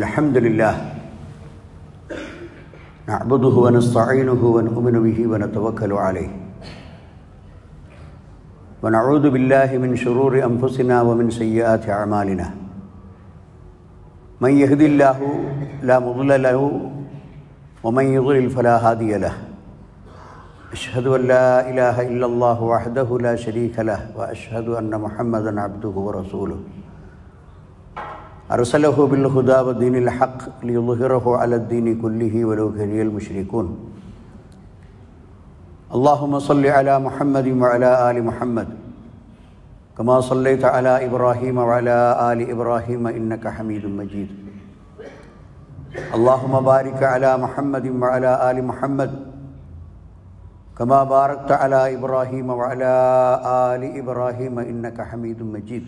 الحمد لله نعبده ونستعينه ونؤمن به ونتوكل عليه ونعوذ بالله من شرور أنفسنا ومن سيئات أعمالنا من يهد الله لا مضل له ومن يضلل فلا هادي له أشهد أن لا إله إلا الله وحده لا شريك له وأشهد أن محمدا عبده ورسوله أرسله بالهدى ودين الحق ليظهره على الدين كله ولو كره المشركون اللهم صل على محمد وعلى آل محمد كما صليت على إبراهيم وعلى آل إبراهيم إنك حميد مجيد اللهم بارك على محمد وعلى آل محمد كما باركت على إبراهيم وعلى آل إبراهيم إنك حميد مجيد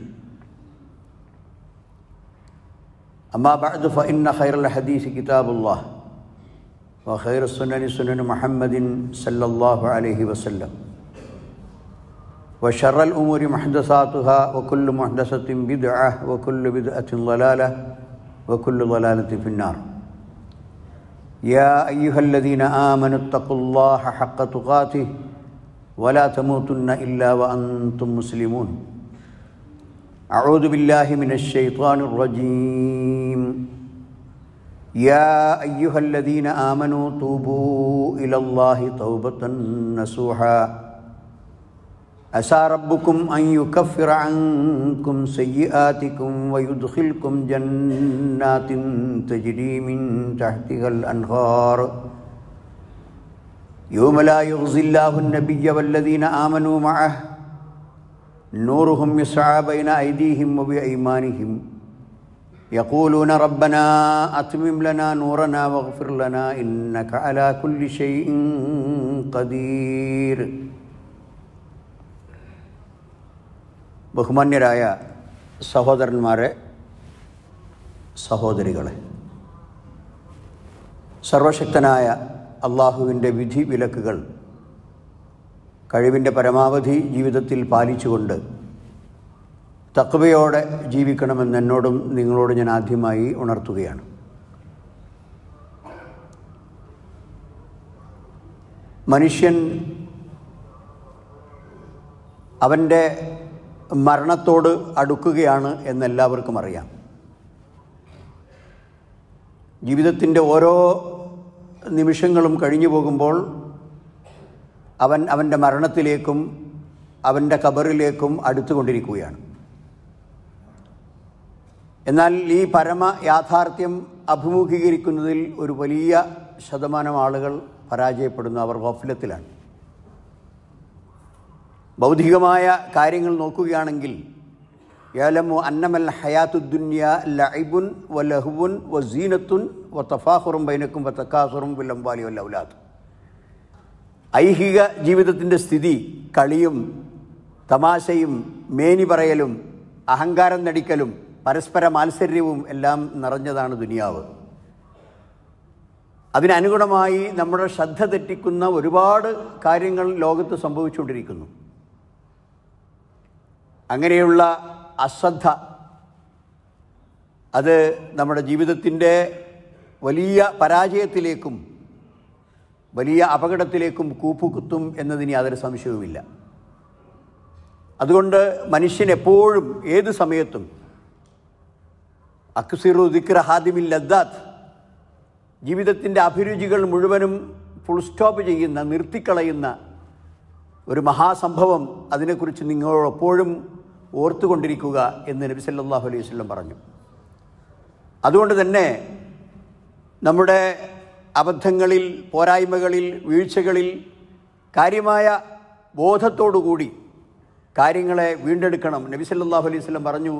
أما بعد فإن خير الحديث كتاب الله وخير السنن سنن محمد صلى الله عليه وسلم وشر الأمور محدثاتها وكل محدثة بدعة وكل بدعة ضلالة وكل ضلالة في النار يا أيها الذين آمنوا اتقوا الله حق تقاته ولا تموتن إلا وأنتم مسلمون أعوذ بالله من الشيطان الرجيم يا أيها الذين آمنوا توبوا إلى الله توبة نصوحا عسى ربكم أن يكفر عنكم سيئاتكم ويدخلكم جنات تجري من تحتها الأنهار يوم لا يغزي الله النبي والذين آمنوا معه നൂറുഹും യുസാബൈന ഐദീഹിം മുബി ഐമാനിഹിം യക്കൂലൂന റബ്ബന അത്മിംലന നൂറന വഗഫിർലന ഇന്ന കഅല കുല്ലി ഷൈഇൻ ഖദീർ ബഹുമാന്യരായ സഹോദരന്മാരെ സഹോദരികളെ സർവശക്തനായ അള്ളാഹുവിൻ്റെ വിധി വിലക്കുകൾ കഴിവിൻ്റെ പരമാവധി ജീവിതത്തിൽ പാലിച്ചുകൊണ്ട് തക്വയോടെ ജീവിക്കണമെന്ന് എന്നോടും നിങ്ങളോട് ഞാൻ ആദ്യമായി ഉണർത്തുകയാണ് മനുഷ്യൻ അവൻ്റെ മരണത്തോട് അടുക്കുകയാണ് എന്നെല്ലാവർക്കും അറിയാം ജീവിതത്തിൻ്റെ ഓരോ നിമിഷങ്ങളും കഴിഞ്ഞു പോകുമ്പോൾ അവൻ അവൻ്റെ മരണത്തിലേക്കും അവൻ്റെ കബറിലേക്കും അടുത്തുകൊണ്ടിരിക്കുകയാണ് എന്നാൽ ഈ പരമ യാഥാർത്ഥ്യം അഭിമുഖീകരിക്കുന്നതിൽ ഒരു വലിയ ശതമാനം ആളുകൾ പരാജയപ്പെടുന്നു അവർ ഗോഫലത്തിലാണ് ഭൗതികമായ കാര്യങ്ങൾ നോക്കുകയാണെങ്കിൽ ഏലമു അന്നമൽ ഹയാത്തുദ്ദുന്യ ലൈബുൻ വ ലഹുബുൻ വ സീനത്തുൻ വ തഫാഹുറും ബൈനക്കും വ തക്കാസുറും വില്ലംബാലി വല്ലൗലാത്തും ഐഹിക ജീവിതത്തിൻ്റെ സ്ഥിതി കളിയും തമാശയും മേനി പറയലും അഹങ്കാരം നടിക്കലും പരസ്പര മാത്സര്യവും എല്ലാം നിറഞ്ഞതാണ് ദുനിയാവ് അതിനനുഗുണമായി നമ്മുടെ ശ്രദ്ധ തെറ്റിക്കുന്ന ഒരുപാട് കാര്യങ്ങൾ ലോകത്ത് സംഭവിച്ചുകൊണ്ടിരിക്കുന്നു അങ്ങനെയുള്ള അശ്രദ്ധ അത് നമ്മുടെ ജീവിതത്തിൻ്റെ വലിയ പരാജയത്തിലേക്കും വലിയ അപകടത്തിലേക്കും കൂപ്പുകുത്തും എന്നതിന് യാതൊരു സംശയവുമില്ല അതുകൊണ്ട് മനുഷ്യൻ എപ്പോഴും ഏത് സമയത്തും അക്സിറു ദിക്ര ഹാദിമിൽ ലദ്ദാത്ത് ജീവിതത്തിൻ്റെ അഭിരുചികൾ മുഴുവനും ഫുൾ സ്റ്റോപ്പ് ചെയ്യുന്ന നിർത്തിക്കളയുന്ന ഒരു മഹാസംഭവം അതിനെക്കുറിച്ച് നിങ്ങളെപ്പോഴും ഓർത്തുകൊണ്ടിരിക്കുക എന്ന് നബി സല്ലാഹു അലൈഹി വല്ലം പറഞ്ഞു അതുകൊണ്ട് തന്നെ നമ്മുടെ അബദ്ധങ്ങളിൽ പോരായ്മകളിൽ വീഴ്ചകളിൽ കാര്യമായ ബോധത്തോടുകൂടി കാര്യങ്ങളെ വീണ്ടെടുക്കണം നബി സല്ലാഹു അലൈഹി സ്വലം പറഞ്ഞു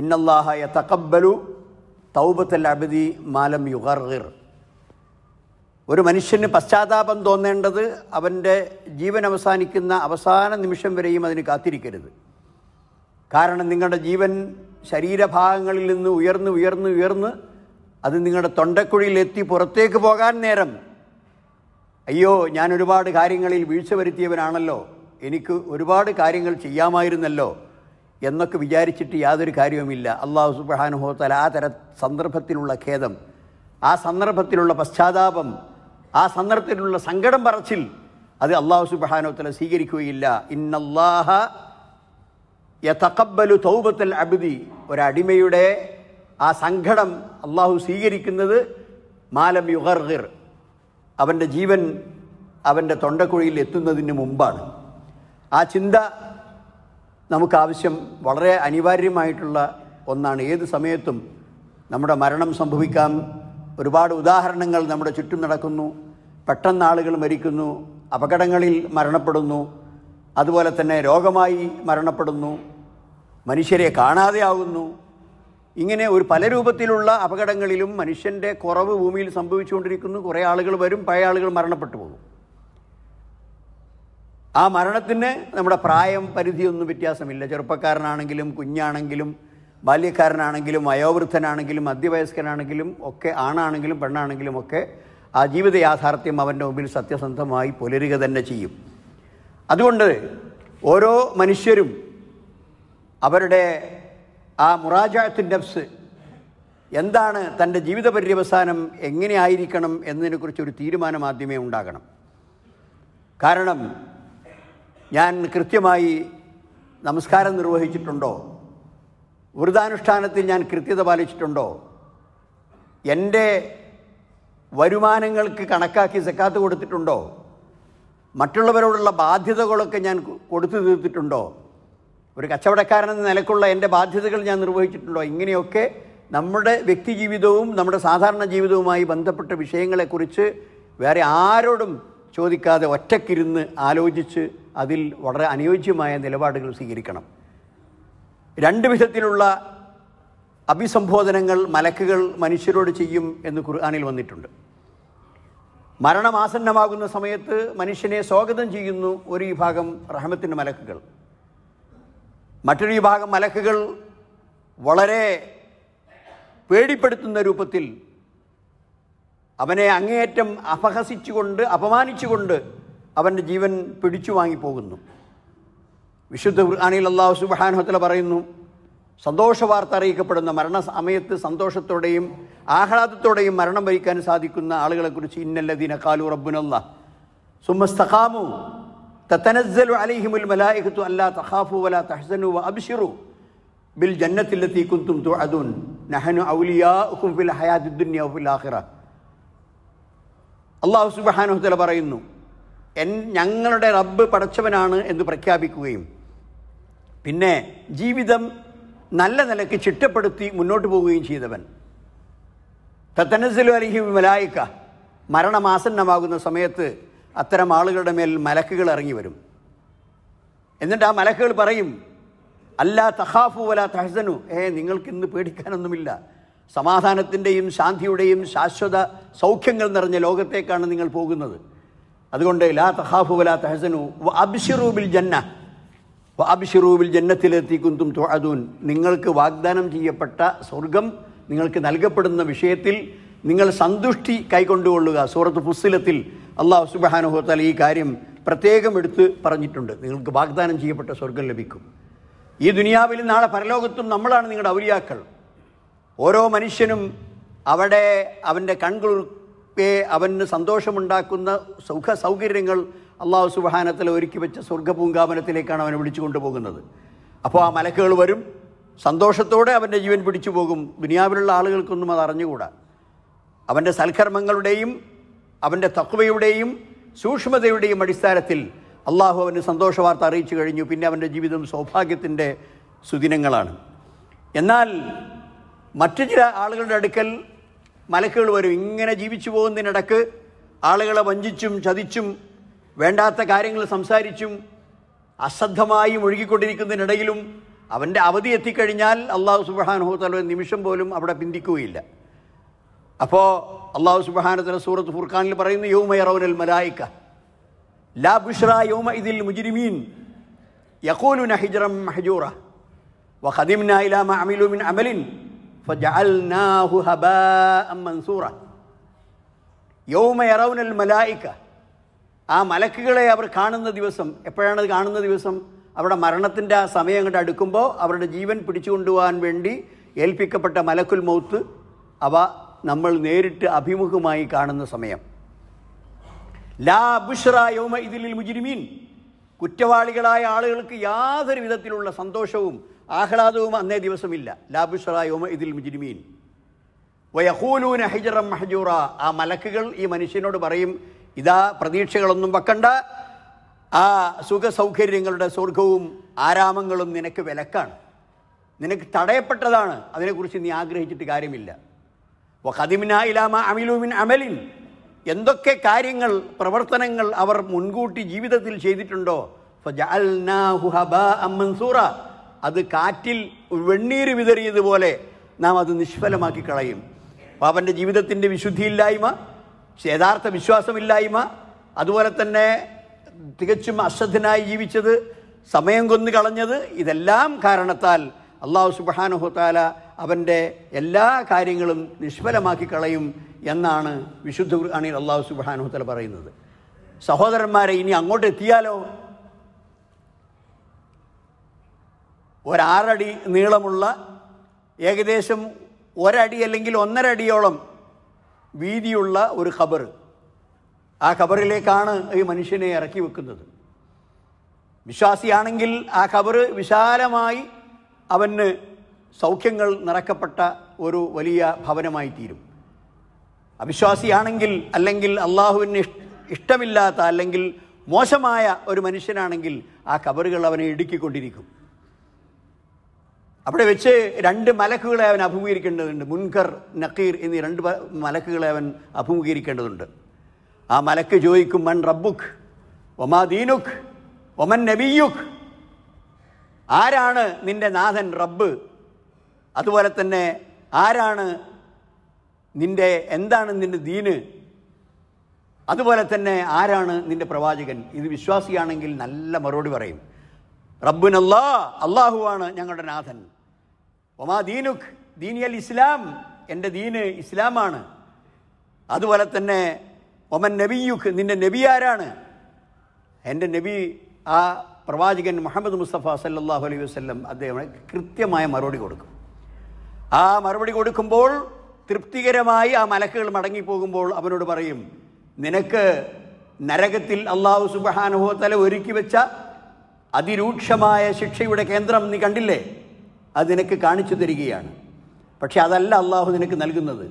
ഇന്നല്ലാഹായ തക്കബലു തൗബത്തൽ അബദി മാലം യുഗർഗിർ ഒരു മനുഷ്യന് പശ്ചാത്താപം തോന്നേണ്ടത് അവൻ്റെ ജീവൻ അവസാനിക്കുന്ന അവസാന നിമിഷം വരെയും അതിന് കാത്തിരിക്കരുത് കാരണം നിങ്ങളുടെ ജീവൻ ശരീരഭാഗങ്ങളിൽ നിന്ന് ഉയർന്ന് ഉയർന്ന് ഉയർന്ന് അത് നിങ്ങളുടെ തൊണ്ടക്കുഴിയിൽ എത്തി പുറത്തേക്ക് പോകാൻ നേരം അയ്യോ ഞാൻ ഒരുപാട് കാര്യങ്ങളിൽ വീഴ്ച വരുത്തിയവനാണല്ലോ എനിക്ക് ഒരുപാട് കാര്യങ്ങൾ ചെയ്യാമായിരുന്നല്ലോ എന്നൊക്കെ വിചാരിച്ചിട്ട് യാതൊരു കാര്യവുമില്ല അള്ളാഹു സുബാനുഹോത്തല ആ തര സന്ദർഭത്തിലുള്ള ഖേദം ആ സന്ദർഭത്തിലുള്ള പശ്ചാത്താപം ആ സന്ദർഭത്തിലുള്ള സങ്കടം പറച്ചിൽ അത് അള്ളാഹു സുബാനുഹോത്തല സ്വീകരിക്കുകയില്ല ഇന്നല്ലാഹ യതക്കബലു തൗബത്തൽ അബുദി ഒരടിമയുടെ ആ സങ്കടം അള്ളാഹു സ്വീകരിക്കുന്നത് മാലം യുഹർഹിർ അവൻ്റെ ജീവൻ അവൻ്റെ തൊണ്ടക്കുഴിയിൽ എത്തുന്നതിന് മുമ്പാണ് ആ ചിന്ത നമുക്കാവശ്യം വളരെ അനിവാര്യമായിട്ടുള്ള ഒന്നാണ് ഏത് സമയത്തും നമ്മുടെ മരണം സംഭവിക്കാം ഒരുപാട് ഉദാഹരണങ്ങൾ നമ്മുടെ ചുറ്റും നടക്കുന്നു പെട്ടെന്ന് ആളുകൾ മരിക്കുന്നു അപകടങ്ങളിൽ മരണപ്പെടുന്നു അതുപോലെ തന്നെ രോഗമായി മരണപ്പെടുന്നു മനുഷ്യരെ കാണാതെയാകുന്നു ഇങ്ങനെ ഒരു പല രൂപത്തിലുള്ള അപകടങ്ങളിലും മനുഷ്യൻ്റെ കുറവ് ഭൂമിയിൽ സംഭവിച്ചുകൊണ്ടിരിക്കുന്നു കുറേ ആളുകൾ വരും പഴയ ആളുകൾ മരണപ്പെട്ടു പോകും ആ മരണത്തിന് നമ്മുടെ പ്രായം പരിധിയൊന്നും വ്യത്യാസമില്ല ചെറുപ്പക്കാരനാണെങ്കിലും കുഞ്ഞാണെങ്കിലും ബാല്യക്കാരനാണെങ്കിലും വയോവൃദ്ധനാണെങ്കിലും മധ്യവയസ്കനാണെങ്കിലും ഒക്കെ ആണാണെങ്കിലും പെണ്ണാണെങ്കിലും ഒക്കെ ആ ജീവിത യാഥാർത്ഥ്യം അവൻ്റെ മുമ്പിൽ സത്യസന്ധമായി പുലരുക തന്നെ ചെയ്യും അതുകൊണ്ട് ഓരോ മനുഷ്യരും അവരുടെ ആ മുറാജായത്തിൻ നഫ്സ് എന്താണ് തൻ്റെ ജീവിത പര്യവസാനം എങ്ങനെയായിരിക്കണം എന്നതിനെക്കുറിച്ച് ഒരു തീരുമാനം ആദ്യമേ ഉണ്ടാകണം കാരണം ഞാൻ കൃത്യമായി നമസ്കാരം നിർവഹിച്ചിട്ടുണ്ടോ വ്രതാനുഷ്ഠാനത്തിൽ ഞാൻ കൃത്യത പാലിച്ചിട്ടുണ്ടോ എൻ്റെ വരുമാനങ്ങൾക്ക് കണക്കാക്കി സക്കാത്ത് കൊടുത്തിട്ടുണ്ടോ മറ്റുള്ളവരോടുള്ള ബാധ്യതകളൊക്കെ ഞാൻ കൊടുത്തു തീർത്തിട്ടുണ്ടോ ഒരു കച്ചവടക്കാരനെന്ന നിലക്കുള്ള എൻ്റെ ബാധ്യതകൾ ഞാൻ നിർവഹിച്ചിട്ടുണ്ടോ ഇങ്ങനെയൊക്കെ നമ്മുടെ വ്യക്തി ജീവിതവും നമ്മുടെ സാധാരണ ജീവിതവുമായി ബന്ധപ്പെട്ട വിഷയങ്ങളെക്കുറിച്ച് വേറെ ആരോടും ചോദിക്കാതെ ഒറ്റക്കിരുന്ന് ആലോചിച്ച് അതിൽ വളരെ അനുയോജ്യമായ നിലപാടുകൾ സ്വീകരിക്കണം രണ്ട് വിധത്തിലുള്ള അഭിസംബോധനകൾ മലക്കുകൾ മനുഷ്യരോട് ചെയ്യും എന്ന് ഖുർആാനിൽ വന്നിട്ടുണ്ട് മരണമാസന്നമാകുന്ന സമയത്ത് മനുഷ്യനെ സ്വാഗതം ചെയ്യുന്നു ഒരു വിഭാഗം റഹമത്തിൻ്റെ മലക്കുകൾ മറ്റൊരു വിഭാഗം മലക്കുകൾ വളരെ പേടിപ്പെടുത്തുന്ന രൂപത്തിൽ അവനെ അങ്ങേയറ്റം അപഹസിച്ചുകൊണ്ട് അപമാനിച്ചുകൊണ്ട് അവൻ്റെ ജീവൻ പിടിച്ചു വാങ്ങിപ്പോകുന്നു വിശുദ്ധ ഖുർആാനിൽ അള്ളാഹു സുബാനുഹത്തല പറയുന്നു സന്തോഷ വാർത്ത അറിയിക്കപ്പെടുന്ന മരണസമയത്ത് സന്തോഷത്തോടെയും ആഹ്ലാദത്തോടെയും മരണം വരിക്കാൻ സാധിക്കുന്ന ആളുകളെക്കുറിച്ച് ഇന്നല്ലദീന കാലു റബ്ബുനല്ല സുമസ്തഖാമു തത്തനസ്സലു അലൈഹിമുൽ മലായിഹത്തു അല്ലാ തഹാഫു വലാ തഹ്സനു വ അബ്ഷിറു ബിൽ ജന്നത്തിലെത്തി കുന്തും തു അതുൻ നഹനു ഔലിയാഹും ഫിൽ ഹയാത്തി ദുന്യാഹു ഫിൽ ആഖിറ അള്ളാഹു സുബഹാനുഹത്തല പറയുന്നു എൻ ഞങ്ങളുടെ റബ്ബ് പടച്ചവനാണ് എന്ന് പ്രഖ്യാപിക്കുകയും പിന്നെ ജീവിതം നല്ല നിലയ്ക്ക് ചിട്ടപ്പെടുത്തി മുന്നോട്ട് പോവുകയും ചെയ്തവൻ തത്തനസിലു അലിഹിം മലായിക്ക മരണമാസന്നമാകുന്ന സമയത്ത് അത്തരം ആളുകളുടെ മേൽ മലക്കുകൾ ഇറങ്ങി വരും എന്നിട്ട് ആ മലക്കുകൾ പറയും അല്ല തഹാഫു വല തഹസനു ഏ നിങ്ങൾക്ക് ഇന്ന് പേടിക്കാനൊന്നുമില്ല സമാധാനത്തിൻ്റെയും ശാന്തിയുടെയും ശാശ്വത സൗഖ്യങ്ങൾ നിറഞ്ഞ ലോകത്തേക്കാണ് നിങ്ങൾ പോകുന്നത് അതുകൊണ്ട് ലാ തഹാഫു വല തഹസനു അബ്ഷിറൂബിൽ ജന്ന അബ്ഷിറൂബിൽ ജന്നത്തിലെത്തി കുന്തും തൊഴതൂൻ നിങ്ങൾക്ക് വാഗ്ദാനം ചെയ്യപ്പെട്ട സ്വർഗം നിങ്ങൾക്ക് നൽകപ്പെടുന്ന വിഷയത്തിൽ നിങ്ങൾ സന്തുഷ്ടി കൈക്കൊണ്ടുകൊള്ളുക സൂറത്ത് പുസ്തലത്തിൽ അള്ളാഹു സുബാനുഹോത്താൽ ഈ കാര്യം പ്രത്യേകം എടുത്ത് പറഞ്ഞിട്ടുണ്ട് നിങ്ങൾക്ക് വാഗ്ദാനം ചെയ്യപ്പെട്ട സ്വർഗം ലഭിക്കും ഈ ദുനിയാവിൽ നാളെ പരലോകത്തും നമ്മളാണ് നിങ്ങളുടെ ഔലിയാക്കൾ ഓരോ മനുഷ്യനും അവിടെ അവൻ്റെ കൺകുളിപ്പേ അവന് സന്തോഷമുണ്ടാക്കുന്ന സുഖ സൗകര്യങ്ങൾ അള്ളാഹു സുബഹാനത്തിൽ ഒരുക്കി വെച്ച സ്വർഗ പൂങ്കാവനത്തിലേക്കാണ് അവനെ വിളിച്ചു കൊണ്ടുപോകുന്നത് അപ്പോൾ ആ മലക്കുകൾ വരും സന്തോഷത്തോടെ അവൻ്റെ ജീവൻ പിടിച്ചു പോകും ദുനിയാവിലുള്ള ആളുകൾക്കൊന്നും അത് അറിഞ്ഞുകൂടാ അവൻ്റെ സൽക്കർമ്മങ്ങളുടെയും അവൻ്റെ തക്വയുടെയും സൂക്ഷ്മതയുടെയും അടിസ്ഥാനത്തിൽ അള്ളാഹു അവന് സന്തോഷ വാർത്ത അറിയിച്ചു കഴിഞ്ഞു പിന്നെ അവൻ്റെ ജീവിതം സൗഭാഗ്യത്തിൻ്റെ സുദിനങ്ങളാണ് എന്നാൽ മറ്റു ചില ആളുകളുടെ അടുക്കൽ മലക്കുകൾ വരും ഇങ്ങനെ ജീവിച്ചു പോകുന്നതിനിടക്ക് ആളുകളെ വഞ്ചിച്ചും ചതിച്ചും വേണ്ടാത്ത കാര്യങ്ങൾ സംസാരിച്ചും അശ്രദ്ധമായി ഒഴുകിക്കൊണ്ടിരിക്കുന്നതിനിടയിലും അവൻ്റെ അവധി എത്തിക്കഴിഞ്ഞാൽ അള്ളാഹു സുബാനുഹോത്തല നിമിഷം പോലും അവിടെ പിന്തിക്കുകയില്ല അപ്പോൾ അള്ളാഹു സുബാനത്തിന് സൂറത്ത് ഫുർഖാനിൽ പറയുന്നു യൗമ റൗനൽ മലായിക്ക ലാ ബുഷ്ര യോമ ഇതിൽ മുജിരിമീൻ യഖൂലുന ഹിജ്റം മഹജൂറ വഖദിംന ഇലാ മാ അമിലു മിൻ അമലിൻ ഫജഅൽനാഹു ഹബാഅം മൻസൂറ യൗമ യറൗനൽ മലായിക്ക ആ മലക്കുകളെ അവർ കാണുന്ന ദിവസം എപ്പോഴാണ് കാണുന്ന ദിവസം അവരുടെ മരണത്തിൻ്റെ ആ സമയം അങ്ങോട്ട് അടുക്കുമ്പോൾ അവരുടെ ജീവൻ പിടിച്ചുകൊണ്ടുപോകാൻ വേണ്ടി ഏൽപ്പിക്കപ്പെട്ട മലക്കുൽ മൗത്ത് അവ നമ്മൾ നേരിട്ട് അഭിമുഖമായി കാണുന്ന സമയം ലാ ബുഷ്റ യോമ ഇതിലിൽ മുജിരിമീൻ കുറ്റവാളികളായ ആളുകൾക്ക് യാതൊരു വിധത്തിലുള്ള സന്തോഷവും ആഹ്ലാദവും അന്നേ ദിവസമില്ല ലാ ബുഷ്റ യോമ ഇതിൽ മുജിരിമീൻ വയഹൂലൂന ഹൈജറം മഹജൂറ ആ മലക്കുകൾ ഈ മനുഷ്യനോട് പറയും ഇതാ പ്രതീക്ഷകളൊന്നും വെക്കണ്ട ആ സുഖസൗകര്യങ്ങളുടെ സ്വർഗവും ആരാമങ്ങളും നിനക്ക് വിലക്കാണ് നിനക്ക് തടയപ്പെട്ടതാണ് അതിനെക്കുറിച്ച് നീ ആഗ്രഹിച്ചിട്ട് കാര്യമില്ല വഖദിമിന അമലിൻ എന്തൊക്കെ കാര്യങ്ങൾ പ്രവർത്തനങ്ങൾ അവർ മുൻകൂട്ടി ജീവിതത്തിൽ ചെയ്തിട്ടുണ്ടോ അത് കാറ്റിൽ വെണ്ണീര് വിതറിയതുപോലെ നാം അത് നിഷ്ഫലമാക്കി കളയും അവൻ്റെ ജീവിതത്തിൻ്റെ വിശുദ്ധിയില്ലായ്മ യഥാർത്ഥ വിശ്വാസമില്ലായ്മ അതുപോലെ തന്നെ തികച്ചും അശ്രദ്ധനായി ജീവിച്ചത് സമയം കൊന്നു കളഞ്ഞത് ഇതെല്ലാം കാരണത്താൽ അള്ളാഹു സുബാനുഹത്താല അവൻ്റെ എല്ലാ കാര്യങ്ങളും നിഷ്ഫലമാക്കി കളയും എന്നാണ് വിശുദ്ധ ഖുർആാനിൽ അള്ളാഹു സുബാനുഹത്തല പറയുന്നത് സഹോദരന്മാരെ ഇനി അങ്ങോട്ട് എത്തിയാലോ ഒരാറടി നീളമുള്ള ഏകദേശം ഒരടി അല്ലെങ്കിൽ ഒന്നര അടിയോളം വീതിയുള്ള ഒരു ഖബർ ആ ഖബറിലേക്കാണ് ഈ മനുഷ്യനെ ഇറക്കി വെക്കുന്നത് വിശ്വാസിയാണെങ്കിൽ ആ ഖബർ വിശാലമായി അവന് സൗഖ്യങ്ങൾ നിറക്കപ്പെട്ട ഒരു വലിയ ഭവനമായി തീരും അവിശ്വാസിയാണെങ്കിൽ അല്ലെങ്കിൽ അള്ളാഹുവിന് ഇഷ്ടമില്ലാത്ത അല്ലെങ്കിൽ മോശമായ ഒരു മനുഷ്യനാണെങ്കിൽ ആ കബറുകൾ അവനെ ഇടുക്കിക്കൊണ്ടിരിക്കും അവിടെ വെച്ച് രണ്ട് മലക്കുകളെ അവൻ അഭിമുഖീകരിക്കേണ്ടതുണ്ട് മുൻകർ നക്കീർ എന്നീ രണ്ട് മലക്കുകളെ അവൻ അഭിമുഖീകരിക്കേണ്ടതുണ്ട് ആ മലക്ക് ചോദിക്കും മൻ റബ്ബുഖ് ഒമാ ദീനുഖ് ഒമൻ നബിയുഖ് ആരാണ് നിന്റെ നാഥൻ റബ്ബ് അതുപോലെ തന്നെ ആരാണ് നിൻ്റെ എന്താണ് നിൻ്റെ ദീന് അതുപോലെ തന്നെ ആരാണ് നിൻ്റെ പ്രവാചകൻ ഇത് വിശ്വാസിയാണെങ്കിൽ നല്ല മറുപടി പറയും റബ്ബുനല്ലാ ആണ് ഞങ്ങളുടെ നാഥൻ ഒമാ ദീനുഖ് ദീനിയൽ ഇസ്ലാം എൻ്റെ ദീന് ഇസ്ലാമാണ് അതുപോലെ തന്നെ ഒമൻ നബിയുഖ് നിൻ്റെ നബി ആരാണ് എൻ്റെ നബി ആ പ്രവാചകൻ മുഹമ്മദ് മുസ്തഫ സല്ലാഹു അലൈഹി വസ്ലം അദ്ദേഹം കൃത്യമായ മറുപടി കൊടുക്കും ആ മറുപടി കൊടുക്കുമ്പോൾ തൃപ്തികരമായി ആ മലക്കുകൾ മടങ്ങിപ്പോകുമ്പോൾ അവനോട് പറയും നിനക്ക് നരകത്തിൽ അള്ളാഹു സുബഹാനുഭവത്തല ഒരുക്കി വെച്ച അതിരൂക്ഷമായ ശിക്ഷയുടെ കേന്ദ്രം നീ കണ്ടില്ലേ അത് നിനക്ക് കാണിച്ചു തരികയാണ് പക്ഷെ അതല്ല അള്ളാഹു നിനക്ക് നൽകുന്നത്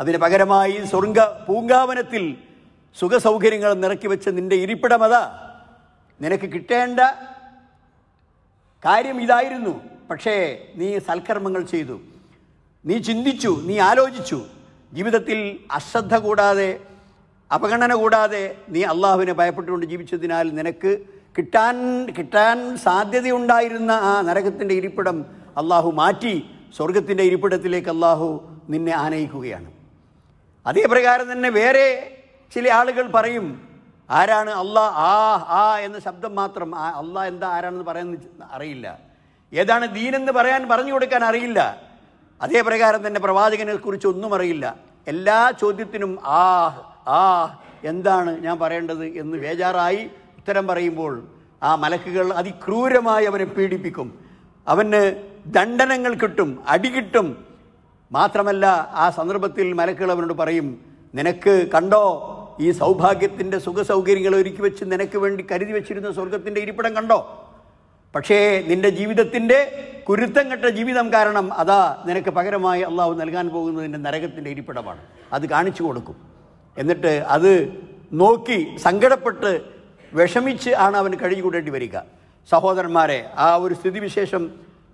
അതിന് പകരമായി സ്വർഗ പൂങ്കാവനത്തിൽ സുഖസൗകര്യങ്ങൾ നിറക്കി വെച്ച നിന്റെ അതാ നിനക്ക് കിട്ടേണ്ട കാര്യം ഇതായിരുന്നു പക്ഷേ നീ സൽക്കർമ്മങ്ങൾ ചെയ്തു നീ ചിന്തിച്ചു നീ ആലോചിച്ചു ജീവിതത്തിൽ അശ്രദ്ധ കൂടാതെ അപഗണന കൂടാതെ നീ അള്ളാഹുവിനെ ഭയപ്പെട്ടുകൊണ്ട് ജീവിച്ചതിനാൽ നിനക്ക് കിട്ടാൻ കിട്ടാൻ സാധ്യതയുണ്ടായിരുന്ന ആ നരകത്തിൻ്റെ ഇരിപ്പിടം അള്ളാഹു മാറ്റി സ്വർഗത്തിൻ്റെ ഇരിപ്പിടത്തിലേക്ക് അള്ളാഹു നിന്നെ ആനയിക്കുകയാണ് അതേ പ്രകാരം തന്നെ വേറെ ചില ആളുകൾ പറയും ആരാണ് അള്ളാ ആ ആ എന്ന ശബ്ദം മാത്രം ആ അള്ളാഹ് എന്താ ആരാണെന്ന് പറയാൻ അറിയില്ല ഏതാണ് ദീനെന്ന് പറയാൻ പറഞ്ഞു കൊടുക്കാൻ അറിയില്ല അതേ പ്രകാരം തന്നെ പ്രവാചകനെ കുറിച്ച് ഒന്നും അറിയില്ല എല്ലാ ചോദ്യത്തിനും ആ ആ എന്താണ് ഞാൻ പറയേണ്ടത് എന്ന് വേജാറായി ഉത്തരം പറയുമ്പോൾ ആ മലക്കുകൾ അതിക്രൂരമായി അവനെ പീഡിപ്പിക്കും അവന് ദണ്ഡനങ്ങൾ കിട്ടും അടി കിട്ടും മാത്രമല്ല ആ സന്ദർഭത്തിൽ മലക്കുകൾ അവനോട് പറയും നിനക്ക് കണ്ടോ ഈ സൗഭാഗ്യത്തിൻ്റെ സുഖസൗകര്യങ്ങൾ ഒരുക്കി വെച്ച് നിനക്ക് വേണ്ടി കരുതി വെച്ചിരുന്ന സ്വർഗത്തിൻ്റെ ഇരിപ്പിടം കണ്ടോ പക്ഷേ നിന്റെ ജീവിതത്തിൻ്റെ കുരുത്തം കെട്ട ജീവിതം കാരണം അതാ നിനക്ക് പകരമായി അള്ളാഹു നൽകാൻ പോകുന്നതിൻ്റെ നരകത്തിൻ്റെ ഇരിപ്പിടമാണ് അത് കാണിച്ചു കൊടുക്കും എന്നിട്ട് അത് നോക്കി സങ്കടപ്പെട്ട് വിഷമിച്ച് ആണ് അവൻ കൂടേണ്ടി വരിക സഹോദരന്മാരെ ആ ഒരു സ്ഥിതിവിശേഷം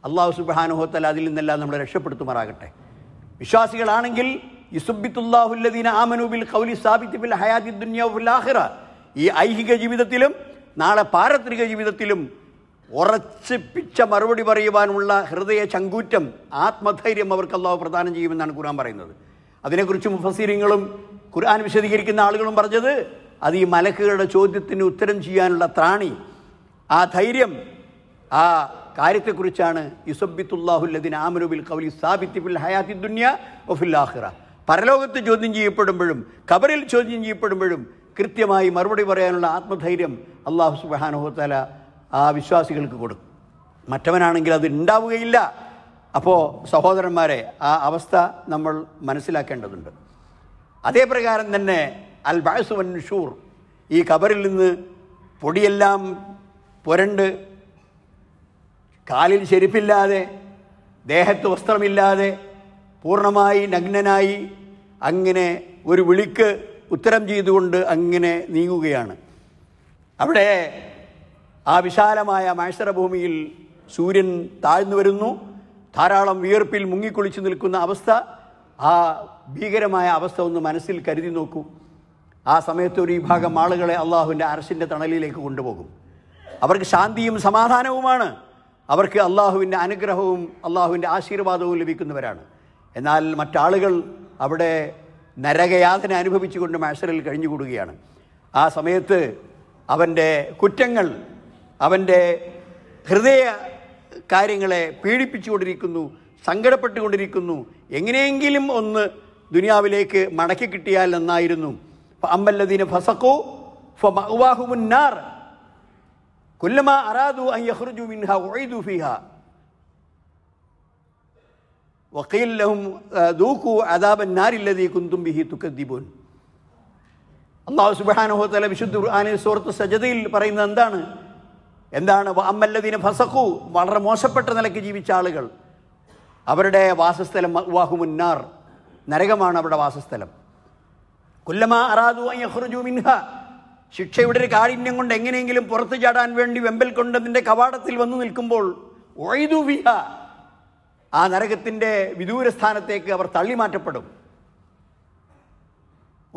അള്ളാഹു സുബാനുഹോത്തല അതിൽ നിന്നെല്ലാം നമ്മളെ രക്ഷപ്പെടുത്തുമാറാകട്ടെ വിശ്വാസികളാണെങ്കിൽ യുസുബിത്തുല്ലാഹുല്ലദീന ആമനൂബിൽ കൗലി സ്ഥാപിത്ത് ബിൽ ഹയാതി ദുന്യാഹുലാഹിറ ഈ ഐഹിക ജീവിതത്തിലും നാളെ പാരത്രിക ജീവിതത്തിലും ഉറച്ചിപ്പിച്ച മറുപടി പറയുവാനുള്ള ഹൃദയ ചങ്കൂറ്റം ആത്മധൈര്യം അവർക്ക് അള്ളാഹു പ്രദാനം ചെയ്യുമെന്നാണ് ഖുർആൻ പറയുന്നത് അതിനെക്കുറിച്ച് മുഫസീരിങ്ങളും ഖുർആൻ വിശദീകരിക്കുന്ന ആളുകളും പറഞ്ഞത് അത് ഈ മലക്കുകളുടെ ചോദ്യത്തിന് ഉത്തരം ചെയ്യാനുള്ള ത്രാണി ആ ധൈര്യം ആ കാര്യത്തെക്കുറിച്ചാണ് യുസബിത്തുല്ലാഹുല്ലദിൻ ആമനുബിൽ കൗലി സാബിത്തിബിൽ ഹയാത്തി ദുന്യ ഒഫിൽ ആഹിറ പരലോകത്ത് ചോദ്യം ചെയ്യപ്പെടുമ്പോഴും കബറിൽ ചോദ്യം ചെയ്യപ്പെടുമ്പോഴും കൃത്യമായി മറുപടി പറയാനുള്ള ആത്മധൈര്യം അള്ളാഹു സുബാനുഹോത്തല ആ വിശ്വാസികൾക്ക് കൊടുക്കും മറ്റവനാണെങ്കിൽ അത് ഉണ്ടാവുകയില്ല അപ്പോൾ സഹോദരന്മാരെ ആ അവസ്ഥ നമ്മൾ മനസ്സിലാക്കേണ്ടതുണ്ട് അതേ പ്രകാരം തന്നെ അൽ ബാസുവൻ ഷൂർ ഈ കബറിൽ നിന്ന് പൊടിയെല്ലാം പുരണ്ട് കാലിൽ ചെരുപ്പില്ലാതെ ദേഹത്ത് വസ്ത്രമില്ലാതെ പൂർണ്ണമായി നഗ്നനായി അങ്ങനെ ഒരു വിളിക്ക് ഉത്തരം ചെയ്തുകൊണ്ട് അങ്ങനെ നീങ്ങുകയാണ് അവിടെ ആ വിശാലമായ മത്സരഭൂമിയിൽ സൂര്യൻ താഴ്ന്നു വരുന്നു ധാരാളം വിയർപ്പിൽ മുങ്ങിക്കുളിച്ചു നിൽക്കുന്ന അവസ്ഥ ആ ഭീകരമായ അവസ്ഥ ഒന്ന് മനസ്സിൽ കരുതി നോക്കൂ ആ സമയത്ത് ഒരു വിഭാഗം ആളുകളെ അള്ളാഹുവിൻ്റെ അരസിൻ്റെ തണലിലേക്ക് കൊണ്ടുപോകും അവർക്ക് ശാന്തിയും സമാധാനവുമാണ് അവർക്ക് അള്ളാഹുവിൻ്റെ അനുഗ്രഹവും അള്ളാഹുവിൻ്റെ ആശീർവാദവും ലഭിക്കുന്നവരാണ് എന്നാൽ മറ്റാളുകൾ അവിടെ നരകയാതന അനുഭവിച്ചുകൊണ്ട് മാഷറിൽ കഴിഞ്ഞുകൂടുകയാണ് ആ സമയത്ത് അവൻ്റെ കുറ്റങ്ങൾ അവൻ്റെ ഹൃദയ കാര്യങ്ങളെ പീഡിപ്പിച്ചുകൊണ്ടിരിക്കുന്നു സങ്കടപ്പെട്ടുകൊണ്ടിരിക്കുന്നു എങ്ങനെയെങ്കിലും ഒന്ന് ദുനിയാവിലേക്ക് മടക്കി കിട്ടിയാൽ നന്നായിരുന്നു അമ്പല്ലദീന ഫസക്കോ ഫുമുന്നാർ കൊല്ലമ അറാദു അയ്യഹ്റുജു മിൻഹ ഒഴിദു ഫിഹ വക്കീൽ ലഹും ദൂക്കു അദാബൻ നാരില്ലതീ കുന്തും ബിഹി തുക്കദ്ദിബോൻ അള്ളാഹു സുബാനഹോത്തല വിശുദ്ധ ആനെ സുഹൃത്ത് സജതയിൽ പറയുന്നത് എന്താണ് എന്താണ് അമ്മല്ലതിന് ഫസഖു വളരെ മോശപ്പെട്ട നിലയ്ക്ക് ജീവിച്ച ആളുകൾ അവരുടെ വാസസ്ഥലം വാഹുമുന്നാർ നരകമാണ് അവരുടെ വാസസ്ഥലം കൊല്ലമാ അറാദു അയ്യഹ്റുജു മിൻഹ ശിക്ഷയുടെ ഒരു കാഠിന്യം കൊണ്ട് എങ്ങനെയെങ്കിലും പുറത്തു ചാടാൻ വേണ്ടി വെമ്പൽ നിന്റെ കവാടത്തിൽ വന്നു നിൽക്കുമ്പോൾ ഒഴുതു വിഹ ആ നരകത്തിൻ്റെ വിദൂരസ്ഥാനത്തേക്ക് അവർ തള്ളി മാറ്റപ്പെടും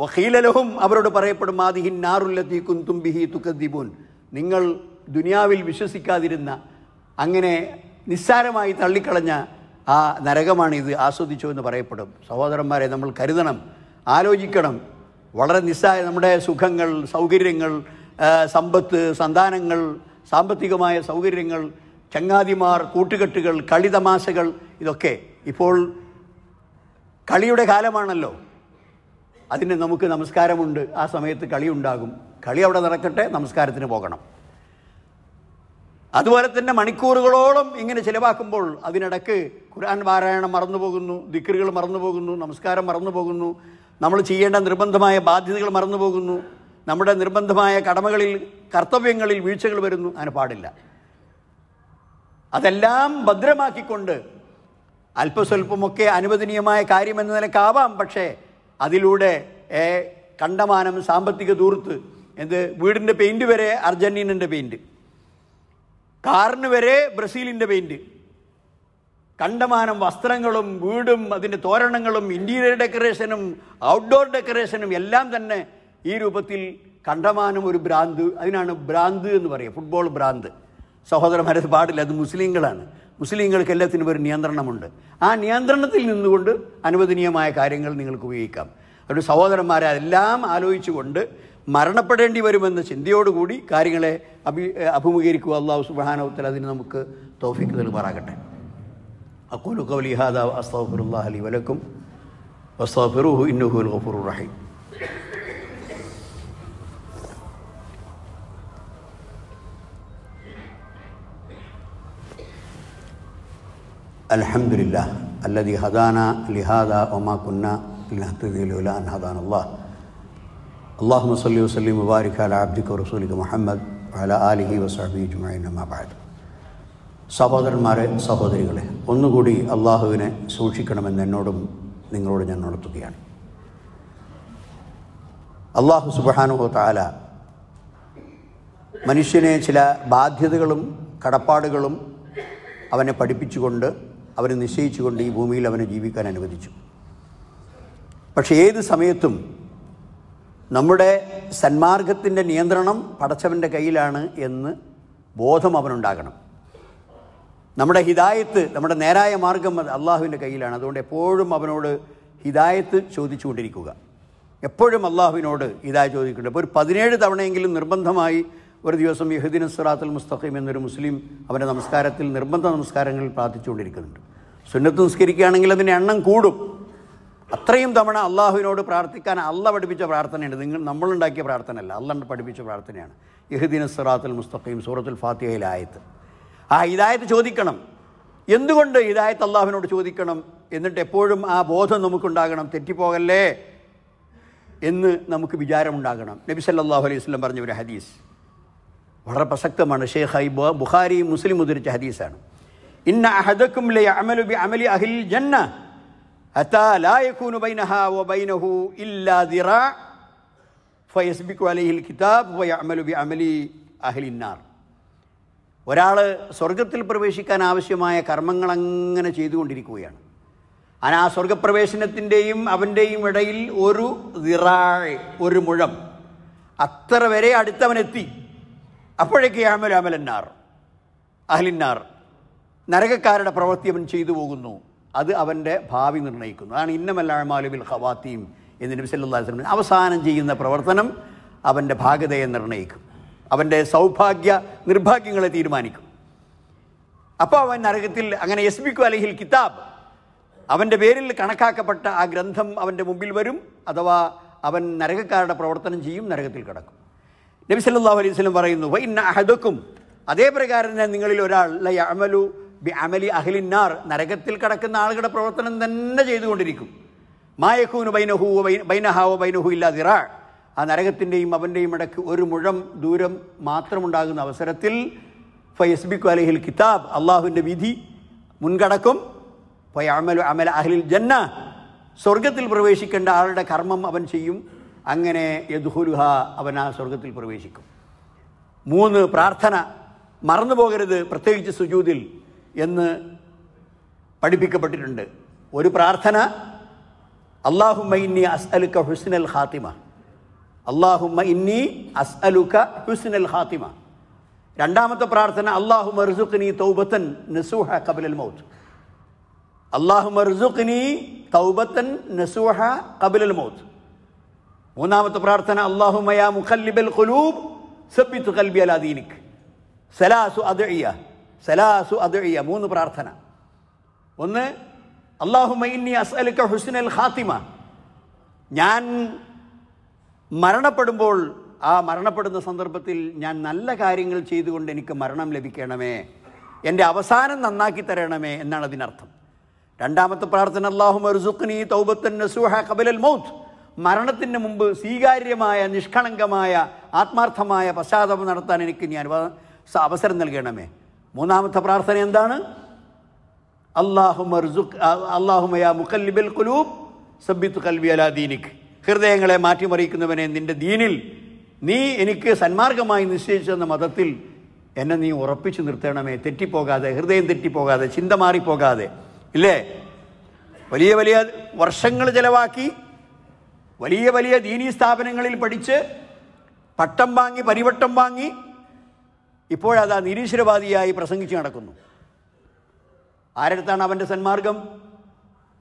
വഹീലലഹും അവരോട് പറയപ്പെടും ആദിഹിൻ നാറുല്ലത്തി കുന്തുംബിഹി തുക്കദ്ദീപുൻ നിങ്ങൾ ദുനിയാവിൽ വിശ്വസിക്കാതിരുന്ന അങ്ങനെ നിസ്സാരമായി തള്ളിക്കളഞ്ഞ ആ നരകമാണ് ഇത് ആസ്വദിച്ചു എന്ന് പറയപ്പെടും സഹോദരന്മാരെ നമ്മൾ കരുതണം ആലോചിക്കണം വളരെ നിസ്സാര നമ്മുടെ സുഖങ്ങൾ സൗകര്യങ്ങൾ സമ്പത്ത് സന്താനങ്ങൾ സാമ്പത്തികമായ സൗകര്യങ്ങൾ ചങ്ങാതിമാർ കൂട്ടുകെട്ടുകൾ കളിതമാശകൾ ഇതൊക്കെ ഇപ്പോൾ കളിയുടെ കാലമാണല്ലോ അതിന് നമുക്ക് നമസ്കാരമുണ്ട് ആ സമയത്ത് കളിയുണ്ടാകും കളി അവിടെ നടക്കട്ടെ നമസ്കാരത്തിന് പോകണം അതുപോലെ തന്നെ മണിക്കൂറുകളോളം ഇങ്ങനെ ചിലവാക്കുമ്പോൾ അതിനിടക്ക് ഖുർആൻ പാരായണം മറന്നുപോകുന്നു ദിക്കറുകൾ മറന്നുപോകുന്നു നമസ്കാരം മറന്നുപോകുന്നു നമ്മൾ ചെയ്യേണ്ട നിർബന്ധമായ ബാധ്യതകൾ മറന്നുപോകുന്നു നമ്മുടെ നിർബന്ധമായ കടമകളിൽ കർത്തവ്യങ്ങളിൽ വീഴ്ചകൾ വരുന്നു അങ്ങനെ പാടില്ല അതെല്ലാം ഭദ്രമാക്കിക്കൊണ്ട് അല്പസ്വല്പമൊക്കെ അനുവദനീയമായ കാര്യം എന്ന നിലക്കാവാം പക്ഷേ അതിലൂടെ കണ്ടമാനം സാമ്പത്തിക ദൂർത്ത് എന്ത് വീടിൻ്റെ പെയിൻറ് വരെ അർജൻറ്റീനൻ്റെ പെയിൻറ്റ് കാറിന് വരെ ബ്രസീലിൻ്റെ പെയിൻറ്റ് കണ്ടമാനം വസ്ത്രങ്ങളും വീടും അതിൻ്റെ തോരണങ്ങളും ഇൻറ്റീരിയർ ഡെക്കറേഷനും ഔട്ട്ഡോർ ഡെക്കറേഷനും എല്ലാം തന്നെ ഈ രൂപത്തിൽ കണ്ടമാനം ഒരു ഭ്രാന്ത് അതിനാണ് ഭ്രാന്ത് എന്ന് പറയുക ഫുട്ബോൾ ഭ്രാന്ത് സഹോദരന്മാരത് പാടില്ല അത് മുസ്ലിങ്ങളാണ് മുസ്ലിങ്ങൾക്ക് എല്ലാത്തിനും ഒരു നിയന്ത്രണമുണ്ട് ആ നിയന്ത്രണത്തിൽ നിന്നുകൊണ്ട് അനുവദനീയമായ കാര്യങ്ങൾ നിങ്ങൾക്ക് ഉപയോഗിക്കാം അതുകൊണ്ട് സഹോദരന്മാരെ എല്ലാം ആലോചിച്ചുകൊണ്ട് മരണപ്പെടേണ്ടി വരുമെന്ന ചിന്തയോടുകൂടി കാര്യങ്ങളെ അഭി അഭിമുഖീകരിക്കുക അള്ളാഹു സുബാനോത്തൽ അതിന് നമുക്ക് തോഫിക്ക് നൽകാറാകട്ടെ അക്കോലു കവലി ഹാദ അസ്താഫുറുല്ലാഹ് അലി വലക്കും വസ്താഫിറുഹു ഇന്നുഹുൽ ഗഫുറു റഹീം الحمد لله ഹദാന ലിഹാദ ഒമാ കുന്ന ലഹത്തുലാൻ ഹദാൻ അള്ളാഹ് അള്ളാഹു മസ്ലി വസ്ലി മുബാരിഖ് അല അബ്ദിഖ് റസൂലിക്ക് മുഹമ്മദ് അല ആലിഹി വസാബി ജുമാബാദ് സഹോദരന്മാരെ സഹോദരികളെ ഒന്നുകൂടി അള്ളാഹുവിനെ സൂക്ഷിക്കണമെന്ന് എന്നോടും നിങ്ങളോട് ഞാൻ ഉണർത്തുകയാണ് അള്ളാഹു സുബാനുഹോ താല മനുഷ്യനെ ചില ബാധ്യതകളും കടപ്പാടുകളും അവനെ പഠിപ്പിച്ചുകൊണ്ട് അവനെ നിശ്ചയിച്ചുകൊണ്ട് ഈ ഭൂമിയിൽ അവനെ ജീവിക്കാൻ അനുവദിച്ചു പക്ഷേ ഏത് സമയത്തും നമ്മുടെ സന്മാർഗത്തിൻ്റെ നിയന്ത്രണം പടച്ചവൻ്റെ കയ്യിലാണ് എന്ന് ബോധം അവനുണ്ടാകണം നമ്മുടെ ഹിദായത്ത് നമ്മുടെ നേരായ മാർഗം അത് അള്ളാഹുവിൻ്റെ കയ്യിലാണ് അതുകൊണ്ട് എപ്പോഴും അവനോട് ഹിദായത്ത് ചോദിച്ചുകൊണ്ടിരിക്കുക എപ്പോഴും അള്ളാഹുവിനോട് ഹിദായ ചോദിക്കുന്നുണ്ട് അപ്പോൾ ഒരു പതിനേഴ് തവണയെങ്കിലും നിർബന്ധമായി ഒരു ദിവസം യഹുദിൻ സിറാത്തുൽ മുസ്തഖീം എന്നൊരു മുസ്ലിം അവൻ്റെ നമസ്കാരത്തിൽ നിർബന്ധ നമസ്കാരങ്ങളിൽ പ്രാർത്ഥിച്ചുകൊണ്ടിരിക്കുന്നുണ്ട് സുന്നത്ത് നിസ്കരിക്കുകയാണെങ്കിൽ അതിൻ്റെ എണ്ണം കൂടും അത്രയും തവണ അള്ളാഹുവിനോട് പ്രാർത്ഥിക്കാൻ അള്ള പഠിപ്പിച്ച പ്രാർത്ഥനയാണ് നിങ്ങൾ നമ്മളുണ്ടാക്കിയ പ്രാർത്ഥനയല്ല അല്ല പഠിപ്പിച്ച പ്രാർത്ഥനയാണ് യഹുദ്ദീൻ സുറാത്തുൽ മുസ്തഖീം സൂറത്തുൽ ഫാത്തിഹയിൽ ആയത്ത് ആ ഇതായത്ത് ചോദിക്കണം എന്തുകൊണ്ട് ഇതായത്ത് അള്ളാഹുവിനോട് ചോദിക്കണം എന്നിട്ട് എപ്പോഴും ആ ബോധം നമുക്കുണ്ടാകണം തെറ്റിപ്പോകല്ലേ എന്ന് നമുക്ക് വിചാരമുണ്ടാകണം നബി സല്ലാഹു അലൈഹി വസ്ലം പറഞ്ഞ ഒരു ഹദീസ് വളരെ പ്രസക്തമാണ് ഷേഖ് ഹൈ ബുഖാരി മുസ്ലിം ഉദ്ധരിച്ച ഹദീസാണ് ഇന്ന അഹദക്കും ലേ അമലു ബി അമലി അഹിൽ ജന്ന ഒരാൾ സ്വർഗത്തിൽ പ്രവേശിക്കാൻ ആവശ്യമായ കർമ്മങ്ങൾ അങ്ങനെ ചെയ്തുകൊണ്ടിരിക്കുകയാണ് അങ്ങനെ ആ സ്വർഗപ്രവേശനത്തിൻ്റെയും അവൻ്റെയും ഇടയിൽ ഒരു ദിറാഴ് ഒരു മുഴം അത്ര വരെ അടുത്തവനെത്തി അപ്പോഴേക്ക് അമൽ അമലന്നാർ അഹ്ലിന്നാർ നരകക്കാരുടെ പ്രവൃത്തി അവൻ ചെയ്തു പോകുന്നു അത് അവൻ്റെ ഭാവി നിർണ്ണയിക്കുന്നു അതാണ് ഇന്നമല്ലാമാലുബിൽ ഹവാത്തീം എന്ന് നബി സല്ലാ വസ്ലം അവസാനം ചെയ്യുന്ന പ്രവർത്തനം അവൻ്റെ ഭാഗ്യതയെ നിർണ്ണയിക്കും അവൻ്റെ സൗഭാഗ്യ നിർഭാഗ്യങ്ങളെ തീരുമാനിക്കും അപ്പോൾ അവൻ നരകത്തിൽ അങ്ങനെ എസ് ബിക്കു അലഹിൽ കിതാബ് അവൻ്റെ പേരിൽ കണക്കാക്കപ്പെട്ട ആ ഗ്രന്ഥം അവൻ്റെ മുമ്പിൽ വരും അഥവാ അവൻ നരകക്കാരുടെ പ്രവർത്തനം ചെയ്യും നരകത്തിൽ കിടക്കും നബി സല്ലാഹു അലൈഹി സ്വലം പറയുന്നു വൈ അഹദക്കും അതേപ്രകാരം തന്നെ നിങ്ങളിൽ ഒരാൾ അമലു ബി അമലി അഹ്ലിന്നാർ നരകത്തിൽ കടക്കുന്ന ആളുകളുടെ പ്രവർത്തനം തന്നെ ചെയ്തുകൊണ്ടിരിക്കും മായഹൂന് ബൈനഹു ബൈനഹാവ് ബൈനഹു ഇല്ലാ ദിറാ ആ നരകത്തിൻ്റെയും അവൻ്റെയും ഇടയ്ക്ക് ഒരു മുഴം ദൂരം മാത്രമുണ്ടാകുന്ന അവസരത്തിൽ ഫയസ്ബിക്കു അലഹിൽ കിതാബ് അള്ളാഹുവിൻ്റെ വിധി മുൻകടക്കും ഫൈ ഫയമലു അമല അഹ്ലിൽ ജന്ന സ്വർഗത്തിൽ പ്രവേശിക്കേണ്ട ആളുടെ കർമ്മം അവൻ ചെയ്യും അങ്ങനെ യദുഹുലുഹ അവൻ ആ സ്വർഗത്തിൽ പ്രവേശിക്കും മൂന്ന് പ്രാർത്ഥന മറന്നു പോകരുത് പ്രത്യേകിച്ച് സുജൂതിൽ എന്ന് പഠിപ്പിക്കപ്പെട്ടിട്ടുണ്ട് ഒരു പ്രാർത്ഥന അള്ളാഹുമ്മ ഇന്നി അസ്അലുക്ക ഹുസ്നൽ ഹാത്തിമ അള്ളാഹുമ്മ ഇന്നി അസ്അലുക്ക ഹുസ്നൽ ഹാത്തിമ രണ്ടാമത്തെ പ്രാർത്ഥന അള്ളാഹു മർസുഖിനി തൗബത്തൻ നസൂഹ കബിലൽ മൗത്ത് അള്ളാഹു മർസുഖിനി തൗബത്തൻ നസൂഹ കബിലൽ മൗത്ത് മൂന്നാമത്തെ പ്രാർത്ഥന അള്ളാഹുമയ മുഖല്ലിബൽ ഖുലൂബ് സബിത്തു കൽബി അലാദീനിക് സലാസു അദ്യ സലാസു അദ്ഴിയ മൂന്ന് പ്രാർത്ഥന ഒന്ന് അള്ളാഹുമൈനി അസ്അലുക്ക ഹുസ്നൽ ഖാത്തിമ ഞാൻ മരണപ്പെടുമ്പോൾ ആ മരണപ്പെടുന്ന സന്ദർഭത്തിൽ ഞാൻ നല്ല കാര്യങ്ങൾ ചെയ്തുകൊണ്ട് എനിക്ക് മരണം ലഭിക്കണമേ എൻ്റെ അവസാനം നന്നാക്കി തരണമേ എന്നാണ് അതിനർത്ഥം രണ്ടാമത്തെ പ്രാർത്ഥന അള്ളാഹു മർസുഖ്നി തൗബത്തൻ നസൂഹ കബലൽ മൗത്ത് മരണത്തിന് മുമ്പ് സ്വീകാര്യമായ നിഷ്കളങ്കമായ ആത്മാർത്ഥമായ പശ്ചാത്തലം നടത്താൻ എനിക്ക് ഞാൻ അവസരം നൽകണമേ മൂന്നാമത്തെ പ്രാർത്ഥന എന്താണ് അള്ളാഹുമർസുഖ് അള്ളാഹുമയാ മുഖല്ലിബിൽ കുലൂബ് സബിത്ത് കൽവി അലാ ദീനിക് ഹൃദയങ്ങളെ മാറ്റിമറിയിക്കുന്നവനെ നിന്റെ ദീനിൽ നീ എനിക്ക് സന്മാർഗമായി നിശ്ചയിച്ചു തന്ന മതത്തിൽ എന്നെ നീ ഉറപ്പിച്ചു നിർത്തണമേ തെറ്റിപ്പോകാതെ ഹൃദയം തെറ്റിപ്പോകാതെ ചിന്ത മാറിപ്പോകാതെ ഇല്ലേ വലിയ വലിയ വർഷങ്ങൾ ചിലവാക്കി വലിയ വലിയ ദീനീ സ്ഥാപനങ്ങളിൽ പഠിച്ച് പട്ടം വാങ്ങി പരിവട്ടം വാങ്ങി ആ നിരീശ്വരവാദിയായി പ്രസംഗിച്ച് നടക്കുന്നു ആരടുത്താണ് അവൻ്റെ സന്മാർഗം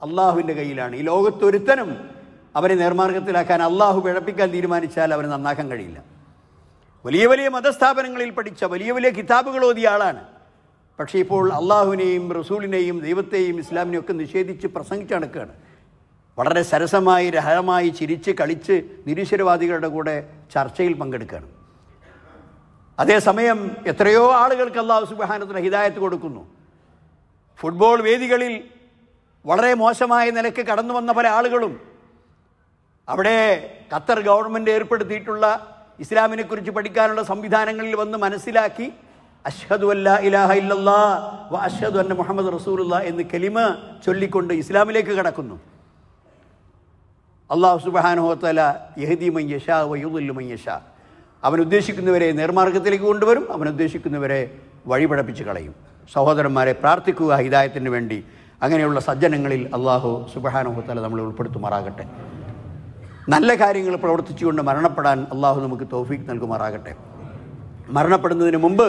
അള്ളാഹുവിൻ്റെ കയ്യിലാണ് ഈ ലോകത്തൊരുത്തനും അവരെ നേർമാർഗത്തിലാക്കാൻ അള്ളാഹു പിഴപ്പിക്കാൻ തീരുമാനിച്ചാൽ അവനെ നന്നാക്കാൻ കഴിയില്ല വലിയ വലിയ മതസ്ഥാപനങ്ങളിൽ പഠിച്ച വലിയ വലിയ കിതാബുകൾ ഓതിയ ആളാണ് പക്ഷേ ഇപ്പോൾ അള്ളാഹുവിനെയും റസൂലിനെയും ദൈവത്തെയും ഇസ്ലാമിനെയും ഒക്കെ നിഷേധിച്ച് പ്രസംഗിച്ച് നടക്കുകയാണ് വളരെ സരസമായി രഹമായി ചിരിച്ച് കളിച്ച് നിരീശ്വരവാദികളുടെ കൂടെ ചർച്ചയിൽ പങ്കെടുക്കുകയാണ് അതേസമയം എത്രയോ ആളുകൾക്ക് അള്ളാഹു സുബഹാനത്തിന് ഹിദായത്ത് കൊടുക്കുന്നു ഫുട്ബോൾ വേദികളിൽ വളരെ മോശമായ നിലക്ക് കടന്നു വന്ന പല ആളുകളും അവിടെ ഖത്തർ ഗവൺമെൻറ് ഏർപ്പെടുത്തിയിട്ടുള്ള ഇസ്ലാമിനെക്കുറിച്ച് പഠിക്കാനുള്ള സംവിധാനങ്ങളിൽ വന്ന് മനസ്സിലാക്കി അഷ്ഹദു അല്ല ഇലാഹ ഇല്ലല്ലാ വ അഷ്ഹദു അന്ന മുഹമ്മദ് റസൂലുള്ള എന്ന് കെലിമ ചൊല്ലിക്കൊണ്ട് ഇസ്ലാമിലേക്ക് കടക്കുന്നു അള്ളാഹു സുബാനുഹോത്തല യഹദി മയ്യഷ വയുദുല്ലു മയ്യഷ അവൻ ഉദ്ദേശിക്കുന്നവരെ നേർമാർഗത്തിലേക്ക് കൊണ്ടുവരും അവൻ ഉദ്ദേശിക്കുന്നവരെ വഴിപടപ്പിച്ച് കളയും സഹോദരന്മാരെ പ്രാർത്ഥിക്കുക ഹിതായത്തിന് വേണ്ടി അങ്ങനെയുള്ള സജ്ജനങ്ങളിൽ അള്ളാഹു സുബഹാനുഭവത്തല നമ്മളെ ഉൾപ്പെടുത്തുമാറാകട്ടെ നല്ല കാര്യങ്ങൾ പ്രവർത്തിച്ചുകൊണ്ട് മരണപ്പെടാൻ അള്ളാഹു നമുക്ക് തോഫീക്ക് നൽകുമാറാകട്ടെ മരണപ്പെടുന്നതിന് മുമ്പ്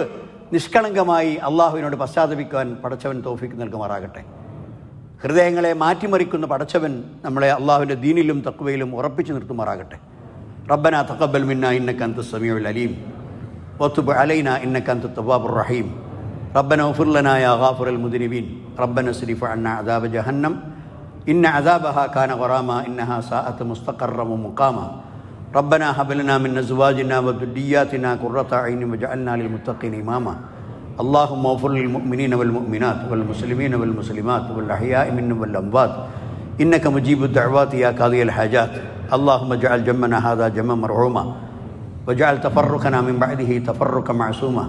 നിഷ്കളങ്കമായി അള്ളാഹുവിനോട് പശ്ചാത്തപിക്കാൻ പടച്ചവൻ തൗഫീഖ് നൽകുമാറാകട്ടെ ഹൃദയങ്ങളെ മാറ്റിമറിക്കുന്ന പടച്ചവൻ നമ്മളെ അള്ളാഹുവിൻ്റെ ദീനിലും തക്കുവയിലും ഉറപ്പിച്ചു നിർത്തുമാറാകട്ടെ ربنا تقبل منا إنك أنت السميع العليم وتب علينا إنك أنت التواب الرحيم ربنا اغفر لنا يا غافر المذنبين ربنا اصرف عنا عذاب جهنم إن عذابها كان غراما إنها ساءت مستقرا ومقاما ربنا هب لنا من أزواجنا وذرياتنا قرة عين وجعلنا للمتقين إماما اللهم اغفر للمؤمنين والمؤمنات والمسلمين والمسلمات والأحياء منهم والأموات إنك مجيب الدعوات يا قاضي الحاجات اللهم اجعل جمنا هذا جما مرعوما واجعل تفرقنا من بعده تفرقا معصوما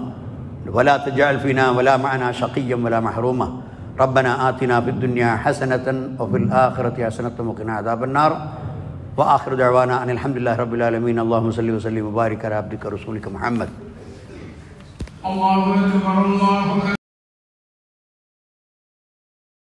ولا تجعل فينا ولا معنا شقيا ولا محروما ربنا آتنا في الدنيا حسنة وفي الآخرة حسنة وقنا عذاب النار وآخر دعوانا أن الحمد لله رب العالمين اللهم صل وسلم وبارك على عبدك ورسولك محمد اللهم أكبر الله أكبر